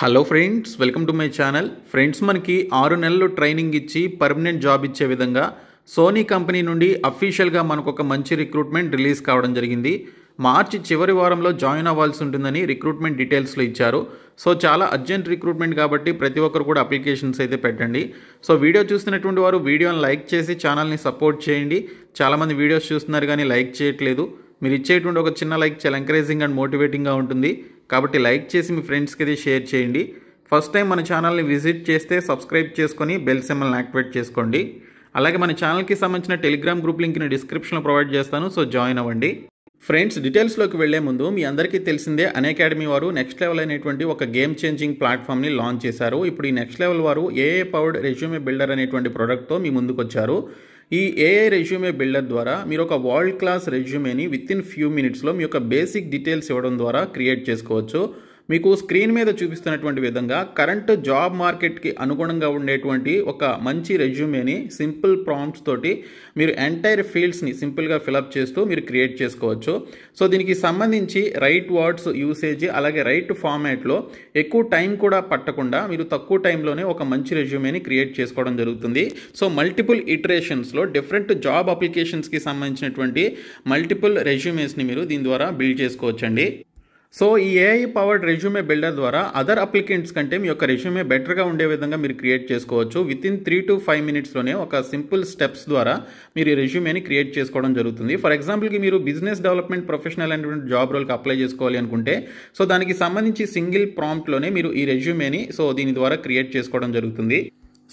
hello friends welcome to my channel friends మనకి ఆరు నెలలు ట్రైనింగ్ ఇచ్చి పర్మనెంట్ జాబ్ ఇచ్చే విధంగా సోనీ కంపెనీ నుండి అఫీషియల్గా మనకు ఒక మంచి రిక్రూట్మెంట్ రిలీజ్ కావడం జరిగింది మార్చి చివరి వారంలో జాయిన్ అవ్వాల్సి ఉంటుందని రిక్రూట్మెంట్ డీటెయిల్స్లో ఇచ్చారు సో చాలా అర్జెంట్ రిక్రూట్మెంట్ కాబట్టి ప్రతి ఒక్కరు కూడా అప్లికేషన్స్ అయితే పెట్టండి సో వీడియో చూస్తున్నటువంటి వారు వీడియోని లైక్ చేసి ఛానల్ని సపోర్ట్ చేయండి చాలామంది వీడియోస్ చూస్తున్నారు కానీ లైక్ చేయట్లేదు మీరు ఇచ్చేటువంటి ఒక చిన్న లైక్ చాలా ఎంకరేజింగ్ అండ్ మోటివేటింగ్గా ఉంటుంది కాబట్టి లైక్ చేసి మీ ఫ్రెండ్స్కి అది షేర్ చేయండి ఫస్ట్ టైం మన ఛానల్ని విజిట్ చేస్తే సబ్స్క్రైబ్ చేసుకొని బెల్ సెమ్మల్ని యాక్టివేట్ చేసుకోండి అలాగే మన ఛానల్కి సంబంధించిన టెలిగ్రామ్ గ్రూప్ లింక్ని డిస్క్రిప్షన్లో ప్రొవైడ్ చేస్తాను సో జాయిన్ అవ్వండి ఫ్రెండ్స్ డీటెయిల్స్లోకి వెళ్లే ముందు మీ అందరికీ తెలిసిందే అకాడమీ వారు నెక్స్ట్ లెవెల్ అనేటువంటి ఒక గేమ్ చేంజింగ్ ప్లాట్ఫామ్ని లాంచ్ చేశారు ఇప్పుడు ఈ నెక్స్ట్ లెవెల్ వారు ఏఏ పవర్డ్ రెజ్యూమే బిల్డర్ అనేటువంటి ప్రోడక్ట్తో మీ ముందుకు వచ్చారు ఈ ఏఐ రెజ్యూమే బిల్డర్ ద్వారా మీరు ఒక వరల్డ్ క్లాస్ రెజ్యూమేని విత్ ఇన్ ఫ్యూ మినిట్స్లో మీ యొక్క బేసిక్ డీటెయిల్స్ ఇవ్వడం ద్వారా క్రియేట్ చేసుకోవచ్చు మీకు స్క్రీన్ మీద చూపిస్తున్నటువంటి విధంగా కరెంట్ జాబ్ మార్కెట్కి అనుగుణంగా ఉండేటువంటి ఒక మంచి రెజ్యూమేని సింపుల్ ప్రాంప్ట్స్ తోటి మీరు ఎంటైర్ ఫీల్డ్స్ని సింపుల్గా ఫిలప్ చేస్తూ మీరు క్రియేట్ చేసుకోవచ్చు సో దీనికి సంబంధించి రైట్ వర్డ్స్ యూసేజ్ అలాగే రైట్ ఫార్మాట్లో ఎక్కువ టైం కూడా పట్టకుండా మీరు తక్కువ టైంలోనే ఒక మంచి రెజ్యూమేని క్రియేట్ చేసుకోవడం జరుగుతుంది సో మల్టిపుల్ ఇటరేషన్స్లో డిఫరెంట్ జాబ్ అప్లికేషన్స్కి సంబంధించినటువంటి మల్టిపుల్ రెజ్యూమేస్ని మీరు దీని ద్వారా బిల్డ్ చేసుకోవచ్చండి సో ఈ ఏఐ పవర్డ్ రెజ్యూమే బిల్డర్ ద్వారా అదర్ అప్లికెంట్స్ కంటే మీ యొక్క రెజ్యూమే బెటర్గా ఉండే విధంగా మీరు క్రియేట్ చేసుకోవచ్చు within three to five మినిట్స్లోనే ఒక సింపుల్ స్టెప్స్ ద్వారా మీరు ఈ రెజ్యూమేని క్రియేట్ చేసుకోవడం జరుగుతుంది ఫర్ ఎగ్జాంపుల్కి మీరు బిజినెస్ డెవలప్మెంట్ ప్రొఫెషనల్ అనేటువంటి జాబ్ రోల్కి అప్లై చేసుకోవాలి అనుకుంటే సో దానికి సంబంధించి సింగిల్ ప్రాంప్ట్లోనే మీరు ఈ రెజ్యూమేని సో దీని ద్వారా క్రియేట్ చేసుకోవడం జరుగుతుంది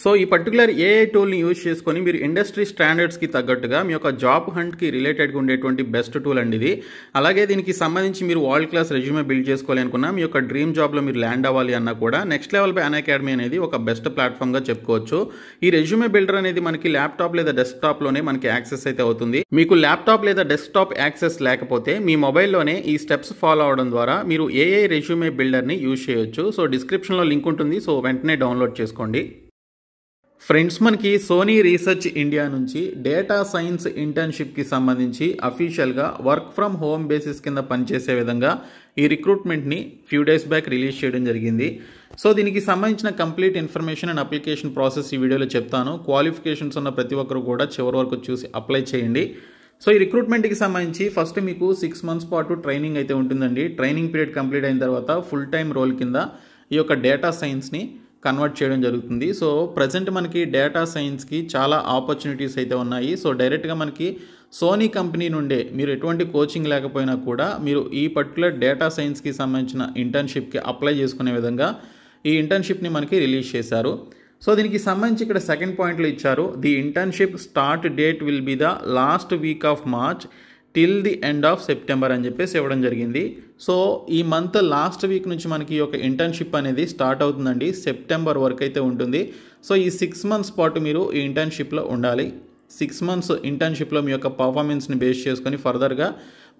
సో ఈ పర్టికులర్ ఏఐ టూల్ని యూజ్ చేసుకొని మీరు ఇండస్ట్రీ స్టాండర్డ్స్కి తగ్గట్టుగా మీ యొక్క జాబ్ హంట్కి రిలేటెడ్గా ఉండేటువంటి బెస్ట్ టూల్ అండి ఇది అలాగే దీనికి సంబంధించి మీరు వరల్డ్ క్లాస్ రెజ్యూమే బిల్డ్ చేసుకోవాలి అనుకున్నా మీ యొక్క డ్రీమ్ జాబ్లో మీరు ల్యాండ్ అవ్వాలి అన్నా కూడా నెక్స్ట్ లెవెల్ బై అకాడమీ అనేది ఒక బెస్ట్ ప్లాట్ఫామ్గా చెప్పుకోవచ్చు ఈ రెజ్యూమే బిల్డర్ అనేది మనకి ల్యాప్టాప్ లేదా డెస్క్టాప్లోనే మనకి యాక్సెస్ అయితే అవుతుంది మీకు ల్యాప్టాప్ లేదా డెస్క్టాప్ యాక్సెస్ లేకపోతే మీ మొబైల్లోనే ఈ స్టెప్స్ ఫాలో అవడం ద్వారా మీరు ఏఐ రెజ్యూమే బిల్డర్ని యూజ్ చేయొచ్చు సో డిస్క్రిప్షన్లో లింక్ ఉంటుంది సో వెంటనే డౌన్లోడ్ చేసుకోండి ఫ్రెండ్స్ మనకి సోనీ రీసెర్చ్ ఇండియా నుంచి డేటా సైన్స్ ఇంటర్న్షిప్కి సంబంధించి అఫీషియల్గా వర్క్ ఫ్రమ్ హోమ్ బేసిస్ కింద పనిచేసే విధంగా ఈ రిక్రూట్మెంట్ని ఫ్యూ డేస్ బ్యాక్ రిలీజ్ చేయడం జరిగింది సో దీనికి సంబంధించిన complete information and application process ఈ వీడియోలో చెప్తాను క్వాలిఫికేషన్స్ ఉన్న ప్రతి ఒక్కరు కూడా చివరి వరకు చూసి అప్లై చేయండి సో ఈ రిక్రూట్మెంట్కి సంబంధించి ఫస్ట్ మీకు సిక్స్ మంత్స్ పాటు ట్రైనింగ్ అయితే ఉంటుందండి ట్రైనింగ్ పీరియడ్ కంప్లీట్ అయిన తర్వాత ఫుల్ టైం రోల్ కింద ఈ యొక్క డేటా సైన్స్ని కన్వర్ట్ చేయడం జరుగుతుంది సో ప్రజెంట్ మనకి డేటా సైన్స్కి చాలా ఆపర్చునిటీస్ అయితే ఉన్నాయి సో డైరెక్ట్గా మనకి సోనీ కంపెనీ నుండే మీరు ఎటువంటి కోచింగ్ లేకపోయినా కూడా మీరు ఈ పర్టికులర్ డేటా సైన్స్కి సంబంధించిన ఇంటర్న్షిప్కి అప్లై చేసుకునే విధంగా ఈ ఇంటర్న్షిప్ని మనకి రిలీజ్ చేశారు సో దీనికి సంబంధించి ఇక్కడ సెకండ్ పాయింట్లో ఇచ్చారు the internship start date will be the last week of March till the end of September అని చెప్పేసి ఇవ్వడం జరిగింది సో ఈ మంత్ లాస్ట్ వీక్ నుంచి మనకి ఒక ఇంటర్న్షిప్ అనేది స్టార్ట్ అవుతుందండి సెప్టెంబర్ వరకు అయితే ఉంటుంది సో ఈ సిక్స్ మంత్స్ పాటు మీరు ఈ ఇంటర్న్షిప్లో ఉండాలి సిక్స్ మంత్స్ ఇంటర్న్షిప్లో మీ యొక్క పర్ఫార్మెన్స్ని బేస్ చేసుకొని ఫర్దర్గా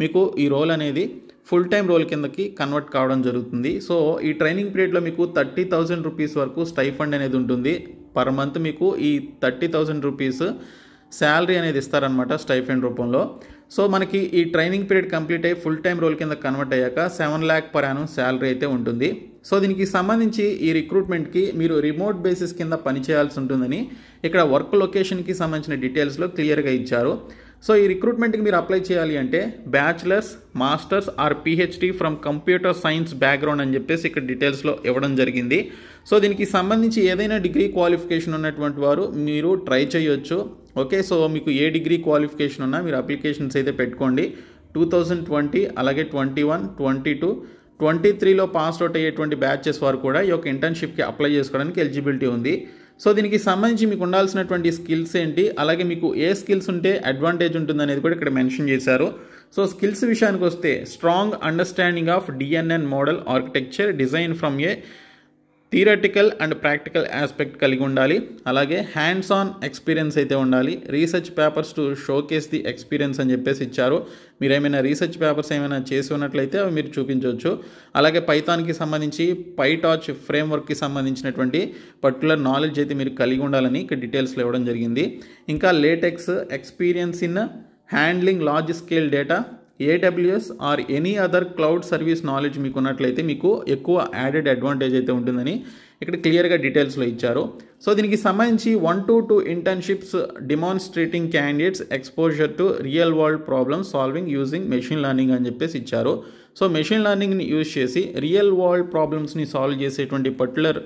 మీకు ఈ రోల్ అనేది ఫుల్ టైం రోల్ కిందకి కన్వర్ట్ కావడం జరుగుతుంది సో ఈ ట్రైనింగ్ పీరియడ్లో మీకు థర్టీ థౌజండ్ రూపీస్ వరకు స్టైఫండ్ అనేది ఉంటుంది పర్ మంత్ మీకు ఈ థర్టీ థౌజండ్ రూపీస్ శాలరీ అనేది ఇస్తారనమాట స్టైఫెండ్ రూపంలో సో మనకి ఈ ట్రైనింగ్ పీరియడ్ కంప్లీట్ అయ్యి ఫుల్ టైం రోల్ కింద కన్వర్ట్ అయ్యాక seven lakh per annum salary అయితే ఉంటుంది సో దీనికి సంబంధించి ఈ రిక్రూట్మెంట్కి మీరు రిమోట్ బేసిస్ కింద పనిచేయాల్సి ఉంటుందని ఇక్కడ వర్క్ లొకేషన్కి సంబంధించిన డీటెయిల్స్లో క్లియర్గా ఇచ్చారు సో ఈ రిక్రూట్మెంట్కి మీరు అప్లై చేయాలి అంటే bachelors masters or PhD from computer science background అని చెప్పేసి ఇక్కడ డీటెయిల్స్లో ఇవ్వడం జరిగింది సో దీనికి సంబంధించి ఏదైనా డిగ్రీ క్వాలిఫికేషన్ ఉన్నటువంటి వారు మీరు ట్రై చేయొచ్చు ఓకే సో మీకు ఏ డిగ్రీ క్వాలిఫికేషన్ ఉన్నా మీరు అప్లికేషన్స్ అయితే పెట్టుకోండి టూ థౌజండ్ ట్వంటీ అలాగే twenty one twenty two twenty త్రీలో పాస్ అవుట్ అయ్యేటువంటి బ్యాచెస్ వారు కూడా ఈ యొక్క ఇంటర్న్షిప్కి అప్లై చేసుకోవడానికి ఎలిజిబిలిటీ ఉంది సో దీనికి సంబంధించి మీకు ఉండాల్సినటువంటి స్కిల్స్ ఏంటి అలాగే మీకు ఏ స్కిల్స్ ఉంటే అడ్వాంటేజ్ ఉంటుందనేది కూడా ఇక్కడ మెన్షన్ చేశారు సో స్కిల్స్ విషయానికి వస్తే strong understanding of DNN model architecture design from a theoretical and practical aspect కలిగి ఉండాలి అలాగే హ్యాండ్స్ ఆన్ ఎక్స్పీరియన్స్ అయితే ఉండాలి research papers to showcase the experience అని చెప్పేసి ఇచ్చారు మీరు ఏమైనా రీసెర్చ్ పేపర్స్ ఏమైనా చేసి ఉన్నట్లయితే అవి మీరు చూపించవచ్చు అలాగే పైథాన్కి సంబంధించి పైటాచ్ ఫ్రేమ్వర్క్కి సంబంధించినటువంటి పర్టికులర్ నాలెడ్జ్ అయితే మీరు కలిగి ఉండాలని ఇక్కడ డీటెయిల్స్లో ఇవ్వడం జరిగింది ఇంకా LaTeX experience in handling large scale data AWS or any other cloud service knowledge మీకు ఉన్నట్లయితే మీకు ఎక్కువ యాడెడ్ అడ్వాంటేజ్ అయితే ఉంటుందని ఇక్కడ క్లియర్గా డీటెయిల్స్లో ఇచ్చారు సో దీనికి సంబంధించి one to two internships demonstrating candidates exposure to real world problem solving using machine learning అని చెప్పేసి ఇచ్చారు సో మెషిన్ లెర్నింగ్ని యూజ్ చేసి రియల్ వరల్డ్ ప్రాబ్లమ్స్ని సాల్వ్ చేసేటువంటి పర్టికులర్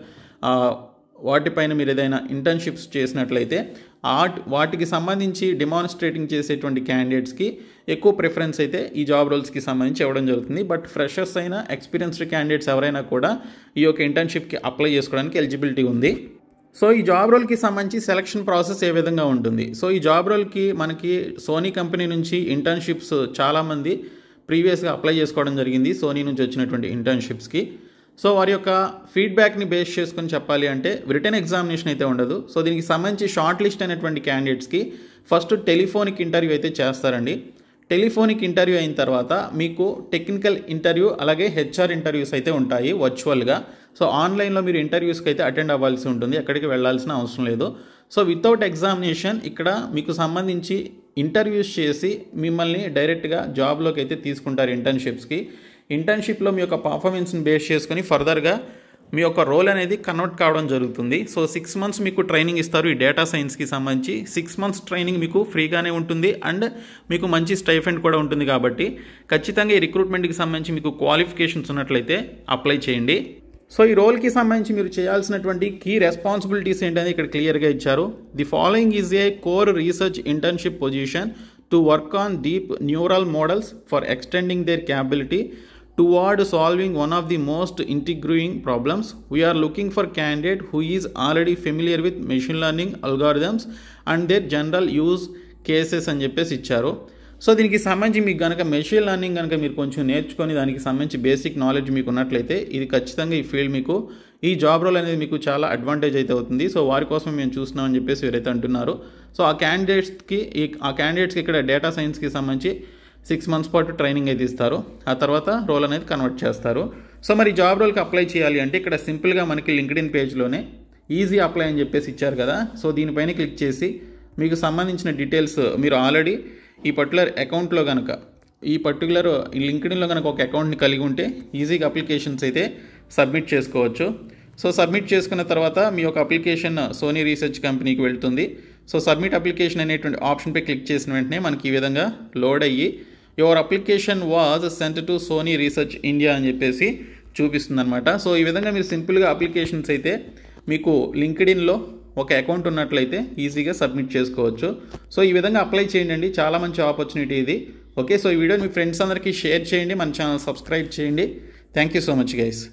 వాటిపైన మీరు ఏదైనా ఇంటర్న్షిప్స్ చేసినట్లయితే ఆర్ట్ వాటికి సంబంధించి డిమాన్స్ట్రేటింగ్ చేసేటువంటి క్యాండిడేట్స్కి ఎక్కువ ప్రిఫరెన్స్ అయితే ఈ జాబ్ రోల్స్కి సంబంధించి ఇవ్వడం జరుగుతుంది బట్ ఫ్రెషర్స్ అయినా ఎక్స్పీరియన్స్డ్ క్యాండిడేట్స్ ఎవరైనా కూడా ఈ యొక్క ఇంటర్న్షిప్కి అప్లై చేసుకోవడానికి ఎలిజిబిలిటీ ఉంది సో ఈ జాబ్ రోల్కి సంబంధించి సెలక్షన్ ప్రాసెస్ ఏ విధంగా ఉంటుంది సో ఈ జాబ్ రోల్కి మనకి సోనీ కంపెనీ నుంచి ఇంటర్న్షిప్స్ చాలామంది ప్రీవియస్గా అప్లై చేసుకోవడం జరిగింది సోనీ నుంచి వచ్చినటువంటి ఇంటర్న్షిప్స్కి సో వారి యొక్క ఫీడ్బ్యాక్ని బేస్ చేసుకుని చెప్పాలి అంటే రిటర్న్ ఎగ్జామినేషన్ అయితే ఉండదు సో దీనికి సంబంధించి షార్ట్ లిస్ట్ అయినటువంటి క్యాండిడేట్స్కి ఫస్ట్ టెలిఫోనిక్ ఇంటర్వ్యూ అయితే చేస్తారండి టెలిఫోనిక్ ఇంటర్వ్యూ అయిన తర్వాత మీకు టెక్నికల్ ఇంటర్వ్యూ అలాగే హెచ్ఆర్ ఇంటర్వ్యూస్ అయితే ఉంటాయి వర్చువల్గా సో ఆన్లైన్లో మీరు ఇంటర్వ్యూస్కి అయితే అటెండ్ అవ్వాల్సి ఉంటుంది ఎక్కడికి వెళ్ళాల్సిన అవసరం లేదు సో వితౌట్ ఎగ్జామినేషన్ ఇక్కడ మీకు సంబంధించి ఇంటర్వ్యూస్ చేసి మిమ్మల్ని డైరెక్ట్గా జాబ్లోకి అయితే తీసుకుంటారు ఇంటర్న్షిప్స్కి ఇంటర్న్షిప్లో మీ యొక్క పర్ఫార్మెన్స్ని బేస్ చేసుకొని ఫర్దర్గా మీ యొక్క రోల్ అనేది కన్వర్ట్ కావడం జరుగుతుంది సో సిక్స్ మంత్స్ మీకు ట్రైనింగ్ ఇస్తారు ఈ డేటా సైన్స్కి సంబంధించి సిక్స్ మంత్స్ ట్రైనింగ్ మీకు ఫ్రీగానే ఉంటుంది అండ్ మీకు మంచి స్టైఫెండ్ కూడా ఉంటుంది కాబట్టి ఖచ్చితంగా ఈ రిక్రూట్మెంట్కి సంబంధించి మీకు క్వాలిఫికేషన్స్ ఉన్నట్లయితే అప్లై చేయండి సో ఈ రోల్కి సంబంధించి మీరు చేయాల్సినటువంటి కీ రెస్పాన్సిబిలిటీస్ ఏంటనేది ఇక్కడ క్లియర్గా ఇచ్చారు the following is a core research internship position to work on deep neural models for extending their capability toward solving one of the most intriguing problems we're looking for candidate who is already familiar with machine learning algorithms and their general use cases అని చెప్పేసి ఇచ్చారు so దీనికి సంబంధించి మీకు కనుక machine learning కనుక మీరు కొంచెం నేర్చుకొని దానికి సంబంధించి బేసిక్ నాలెడ్జ్ మీకు ఉన్నట్లయితే ఇది ఖచ్చితంగా ఈ ఫీల్డ్ మీకు ఈ జాబ్ రోల్ అనేది మీకు చాలా అడ్వాంటేజ్ అయితే అవుతుంది సో వారి కోసం మేము చూస్తున్నామని చెప్పేసి వీరైతే అంటున్నారు సో ఆ క్యాండిడేట్స్కి ఆ క్యాండిడేట్స్కి ఇక్కడ డేటా సైన్స్కి సంబంధించి సిక్స్ మంత్స్ పాటు ట్రైనింగ్ అయితే ఇస్తారు ఆ తర్వాత రోల్ అనేది కన్వర్ట్ చేస్తారు సో మరి జాబ్ రోల్కి అప్లై చేయాలి అంటే ఇక్కడ సింపుల్గా మనకి లింక్డ్ ఇన్ పేజ్లోనే ఈజీ అప్లై అని చెప్పేసి ఇచ్చారు కదా సో దీనిపైన క్లిక్ చేసి మీకు సంబంధించిన డీటెయిల్స్ మీరు ఆల్రెడీ ఈ పర్టికులర్ అకౌంట్లో కనుక ఈ పర్టికులర్ ఇన్లో కనుక ఒక అకౌంట్ని కలిగి ఉంటే ఈజీగా అప్లికేషన్స్ అయితే సబ్మిట్ చేసుకోవచ్చు సో సబ్మిట్ చేసుకున్న తర్వాత మీ యొక్క అప్లికేషన్ సోనీ రీసెర్చ్ కంపెనీకి వెళ్తుంది సో సబ్మిట్ అప్లికేషన్ అనేటువంటి ఆప్షన్పై క్లిక్ చేసిన వెంటనే మనకి ఈ విధంగా లోడ్ అయ్యి your application was sent to Sony research India అని చెప్పేసి అనమాట సో ఈ విధంగా మీరు సింపుల్గా అప్లికేషన్స్ అయితే మీకు లింక్డ్ ఇన్లో ఒక అకౌంట్ ఉన్నట్లయితే ఈజీగా సబ్మిట్ చేసుకోవచ్చు సో ఈ విధంగా అప్లై చేయండి చాలా మంచి ఆపర్చునిటీ ఇది ఓకే సో ఈ వీడియోని మీ ఫ్రెండ్స్ అందరికీ షేర్ చేయండి మన ఛానల్ సబ్స్క్రైబ్ చేయండి thank you so much guys